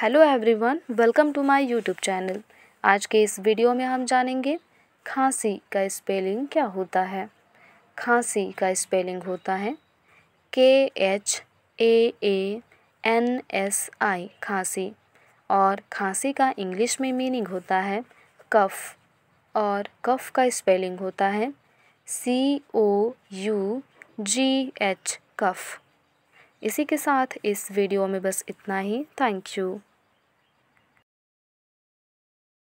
hello everyone welcome to my YouTube channel आज के इस वीडियो में हम जानेंगे खांसी का स्पेलिंग क्या होता है खांसी का स्पेलिंग होता है K H A A N S I खांसी और खांसी का इंग्लिश में मीनिंग होता है कफ़ और कफ़ का स्पेलिंग होता है सी ओ यू जी एच कफ़ इसी के साथ इस वीडियो में बस इतना ही थैंक यू